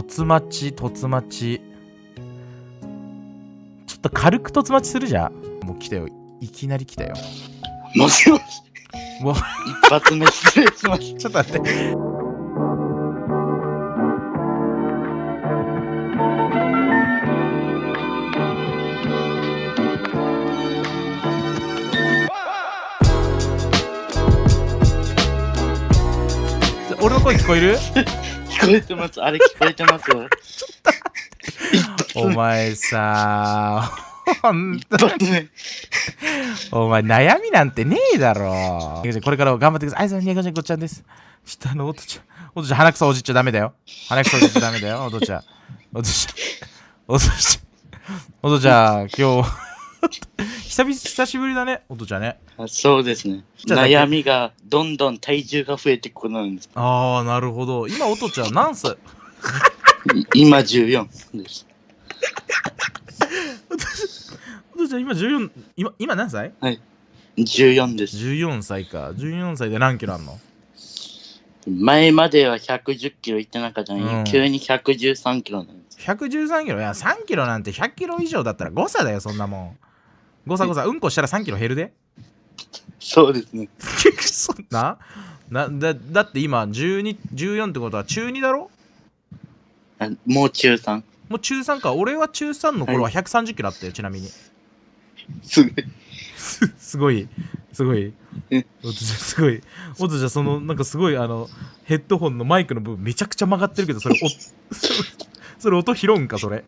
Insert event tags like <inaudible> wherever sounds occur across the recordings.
突待ち、突待ち。ちょっと軽くとつまちするじゃん。もう来たよ。いきなり来たよ。もしもし。もう一発目失礼しましちょっと待って。俺の声聞こえるこえてます。あれ聞こえてますよ。<laughs> お前さ、本当に。お前悩みなんてねえだろ。これから頑張ってください。あいさん、255ちゃんです。下のおとちゃん。おとちゃん、鼻くそおじっちゃダメだよ。鼻くそおじっちゃダメだよ、おちゃん。おとちゃん。おとちゃん。おとちゃん、今日。<laughs> 久々久しぶりだね、おとちゃんね。そうですね。悩みが、どんどん体重が増えてこないんです。ああ、なるほど。今、おとちゃん何歳今14です。お <laughs> とちゃん、今14、今今何歳はい。14です。14歳か。14歳で何キロあんの前までは110キロいってなかったのに、うん、急に113キロなんです。113キロいや、3キロなんて100キロ以上だったら誤差だよ、そんなもん。ごさごさ、うんこしたら3キロ減るで。そうですね。そ <laughs> んななだだって今12、14ってことは中2だろもう中3。もう中3か。俺は中3の頃は130キロあったよ、はい、ちなみに。すごい。<laughs> すごい。すごい。すごい。おとじゃその、なんかすごい、あの、ヘッドホンのマイクの部分めちゃくちゃ曲がってるけど、それ、お <laughs> それ音拾うんか、それ。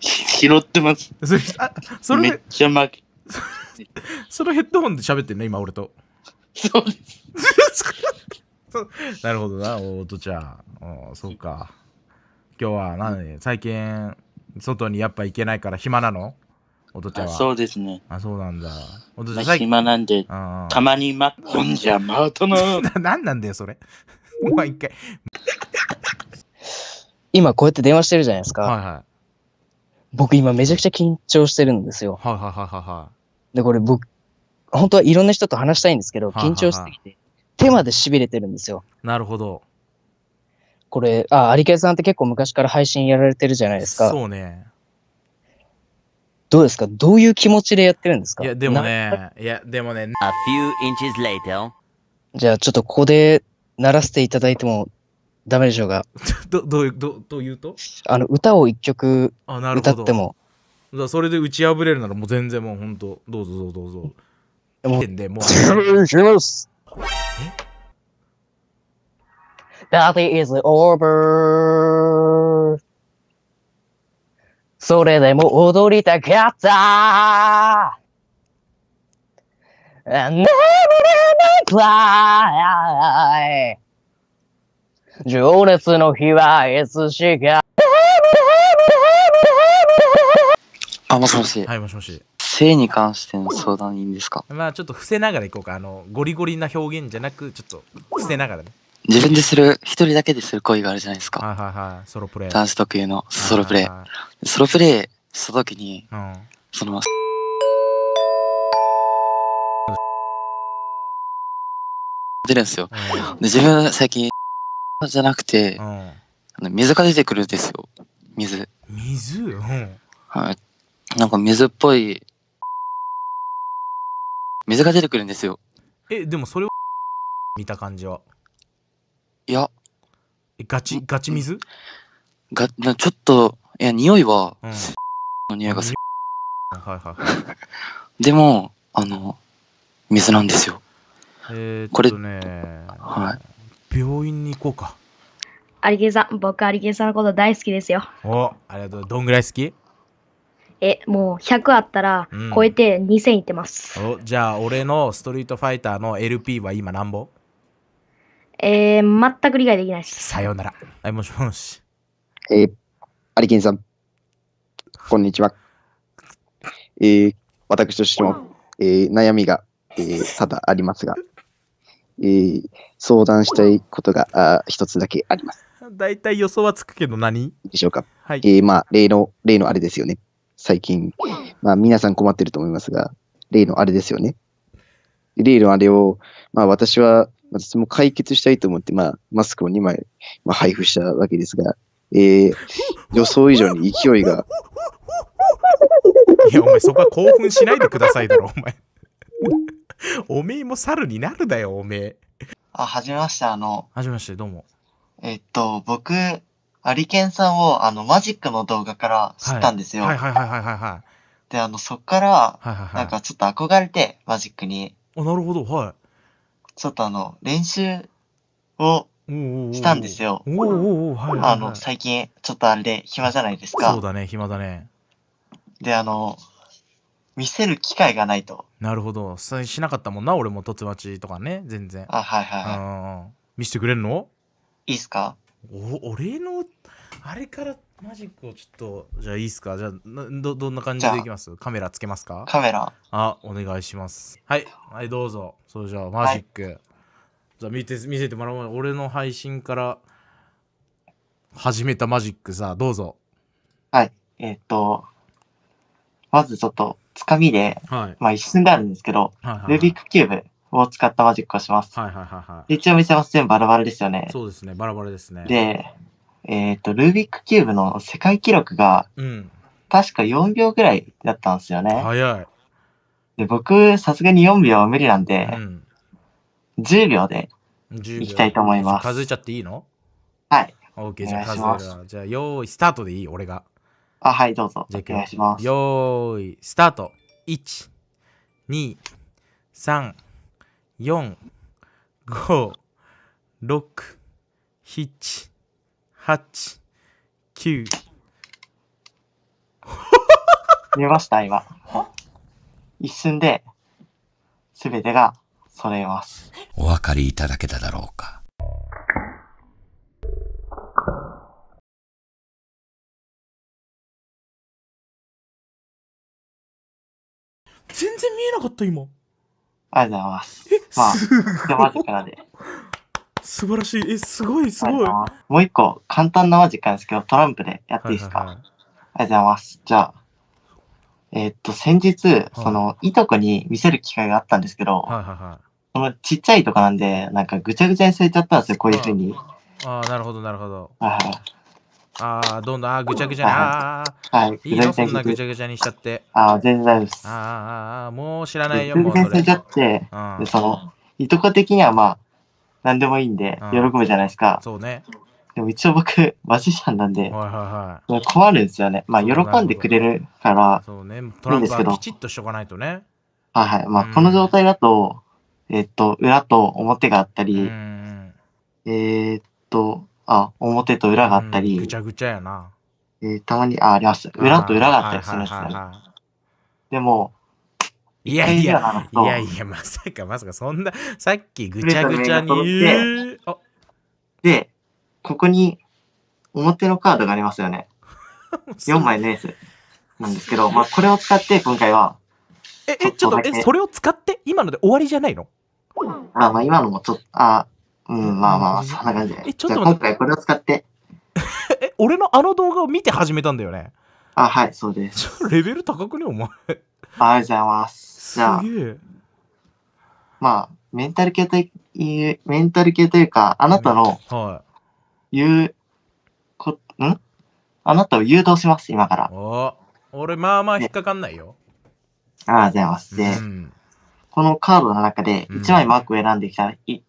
拾ってます。それ、あ、それめっちゃ曲げ <laughs> そのヘッドホンで喋ってんね、今俺と。そうです。なるほどな、おとちゃん。そうか。今日は何、最近、外にやっぱ行けないから暇なのおとちゃんは。そうですね。あ、そうなんだ。おとちゃん、まあ、暇なんで、たまにマッコンじゃマウトの。何 <laughs> なんだよ、それ。<laughs> もう一回。今、こうやって電話してるじゃないですか。はいはい。僕、今、めちゃくちゃ緊張してるんですよ。はいはいはいはい。で、これ僕、本当はいろんな人と話したいんですけど、緊張しすぎて、手まで痺れてるんですよ。なるほど。これ、あ、有形さんって結構昔から配信やられてるじゃないですか。そうね。どうですかどういう気持ちでやってるんですかいや、でもね、いや、でもね、A few inches later. じゃあ、ちょっとここで鳴らせていただいてもダメでしょうが。ど、どうどう、ど、どういうとあの、歌を一曲歌ってもだそれで打ち破れるならもう全然もう本当どうぞどうぞどうぞ。もう。でもう。します。That is over. それでも踊りたかった。眠れないくらい。情熱の日はいつしか。あ、もしもし。はい、もしもし。性に関しての相談いいんですかまあちょっと伏せながらいこうか。あの、ゴリゴリな表現じゃなく、ちょっと伏せながらね。自分でする、一人だけでする恋があるじゃないですか。はいはいはい。ソロプレイ。男子特有のソロプレイ。ソロプレイした時に、うん、その、出るんですよ。うん、で自分最近、じゃなくて、うん、水が出てくるんですよ。水。水、うん、はい、なんか水っぽい、水が出てくるんですよ。え、でもそれは、見た感じは。いや、えガチ、ガチ水が、なちょっと、いや、匂いは、うん。の匂いがする。はいはいはい。でも、あの、水なんですよ。えー、これ、はい。病院に行こうか。アリゲさん、僕アリゲさんのこと大好きですよ。おありがとう。どんぐらい好きえ、もう100あったら超えて2000いってます。おじゃあ、俺のストリートファイターの LP は今何本えー、全く理解できないです。さようなら。はい、もしもし。えー、アリキンさん、こんにちは。えー、私としても、えー、悩みが、えー、ただありますが、えー、相談したいことがあ一つだけあります。大体予想はつくけど何でしょうか。はい、えー、まあ、例の、例のあれですよね。最近、まあ皆さん困ってると思いますが、例のあれですよね。例のあれを、まあ私は、私も解決したいと思って、まあマスクを2枚、まあ、配布したわけですが、えー、予想以上に勢いが。いや、お前そこは興奮しないでくださいだろ、お前。おめえも猿になるだよ、おめえ。あ、はじめまして、あの。はじめまして、どうも。えっと、僕、アリケンさんを、あの、マジックの動画から知ったんですよ。はい、はい、はいはいはいはい。で、あの、そっから、はいはいはい、なんかちょっと憧れて、マジックに。あ、なるほど、はい。ちょっとあの、練習をしたんですよ。おーおーおー、はい、はいはい、あの、最近、ちょっとあれで暇じゃないですか。そうだね、暇だね。で、あの、見せる機会がないと。なるほど。しなかったもんな、俺も、とつまちとかね、全然。あ、はいはい、はい。見せてくれるのいいっすかお俺のあれからマジックをちょっとじゃあいいっすかじゃあどどんな感じでいきますカメラつけますかカメラあお願いしますはいはいどうぞそれじゃあマジック、はい、じゃあ見て見せてもらおう俺の配信から始めたマジックさどうぞはいえー、っとまずちょっとつかみで、はい、まあ一瞬であるんですけど、はいはいはい、ルービックキューブを使ったマジックをします。はいはいはいはい。一応見せます。全部バラバラですよね。そうですね、バラバラですね。で、えっ、ー、と、ルービックキューブの世界記録が、うん、確か4秒ぐらいだったんですよね。早い。で、僕、さすがに4秒は無理なんで、うん、10秒でいきたいと思います。数えちゃっていいのはい。OK、じゃあ数えるじゃあ、用意、スタートでいい俺が。あ、はい、どうぞ。じゃあ、お願いします。用意、スタート。1、2、3、4、5、6、7、8、9。出ました、今。一瞬で、すべてが揃えます。お分かりいただけただろうか。全然見えなかった、今。ありがとうございます。えまあ、じゃまずからで。素晴らしい。え、すごい、すごい。もう一個、簡単なマジックなんですけど、トランプでやっていいですか、はいはいはい、ありがとうございます。じゃあ、えー、っと、先日、はい、その、いとこに見せる機会があったんですけど、はいはいはい、そのちっちゃいとかなんで、なんかぐちゃぐちゃにされちゃったんですよ、こういうふうに。ああ、なるほど、なるほど。はいはい。ああ、どんどん、ああ、ぐちゃぐちゃに。ああ、はい。いいそんなぐちゃぐちゃにしちゃって。ああ、全然大丈夫です。ああ、あもう知らないよ、もう。ぐちゃぐちゃって、うん、その、いとこ的にはまあ、なんでもいいんで、喜ぶじゃないですか。そうね。でも一応僕、マジシャンなんで、はいはいはい、困るんですよね。まあ、喜んでくれるから、そうね、トランプはきちっとしとかないとね。はいはい。まあ、この状態だと、えっと、裏と表があったり、えっと、あ、表と裏があったり、うん、ぐちゃぐちゃやな。えー、たまに、あ、あります。裏と裏があったりするんですよ、でも、いやいや、いやいや、まさかまさか、そんな、さっきぐちゃぐちゃに言う。で、ここに表のカードがありますよね。4 <laughs> 枚のエースなんですけど、まあ、これを使って今回は。え、え、ちょっと、え、それを使って今ので終わりじゃないのあ、まあ今のもちょっと、あ、うん、まあまあ、そんな感じで。え、ちょっと今回これを使って。<laughs> え、俺のあの動画を見て始めたんだよね。あ、はい、そうです。レベル高くね、お前。ありがとうございます。じゃあ、まあ、メンタル系という、メンタル系というか、あなたの、はい。言う、こ、んあなたを誘導します、今から。お俺、まあまあ引っかかんないよ。ありがとうございます。で、うん、このカードの中で1枚マークを選んできたら、うん、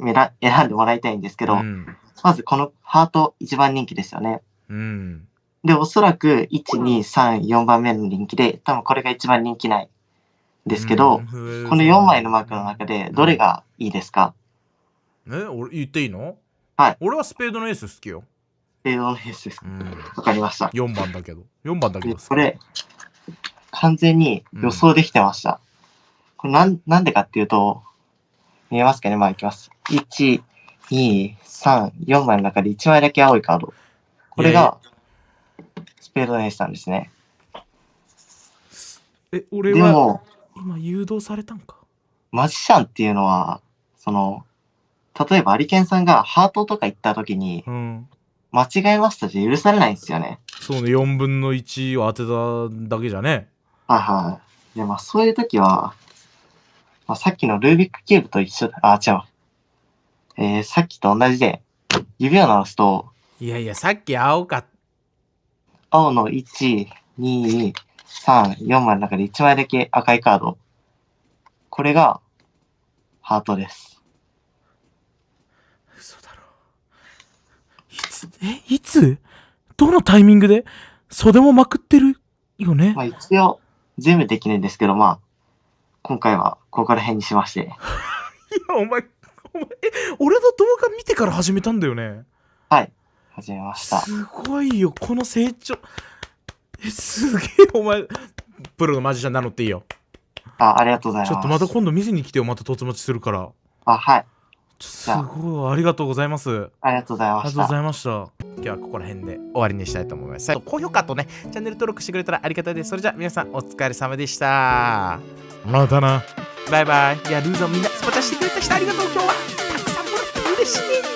選んでもらいたいんですけど、うん、まずこのハート一番人気ですよね。うん、で、おそらく1、2、3、4番目の人気で、多分これが一番人気ないですけど、うん、この4枚のマークの中でどれがいいですか、え俺言っていいのはい。俺はスペードのエース好きよ。スペードのエースですか。わ、かりました。4番だけど。4番だけど。これ、完全に予想できてました。これなんなんでかっていうと、見えますかねまあ、いきます。1、2、3、4枚の中で1枚だけ青いカード。これが、スペードのエースなんですね。え、俺は、でも今誘導されたんか。マジシャンっていうのは、その、例えばアリケンさんがハートとか行った時に、うん、間違えましたじゃ許されないんですよね。そうね、4分の1を当てただけじゃね。はいはい。で、まあそういう時は、まあ、さっきのルービックキューブと一緒、あ、違う。えー、さっきと同じで、指を鳴らすと、いやいや、さっき青か、青の1、2、3、4枚の中で1枚だけ赤いカード。これが、ハートです。嘘だろ。いつ、え、いつどのタイミングで袖もまくってるよねま。あ一応、全部できないんですけど、まあ、今回はここら辺にしまして。<laughs> いや、お前、お前、え、俺の動画見てから始めたんだよね。はい、始めました。すごいよ、この成長。え、すげえ、お前、プロのマジシャン名乗っていいよ。あ、ありがとうございます。ちょっとまた今度見せに来てよ、また突待ちするから。あ、はい。すごいありがとうございますありがとうございましたありがとうございました今日はここら辺で終わりにしたいと思います高評価とねチャンネル登録してくれたらありがたいですそれじゃあ皆さんお疲れ様でしたまたなバイバイいやルーザーみんなスパチャしてくれた人ありがとう今日はたくさんもらって嬉しい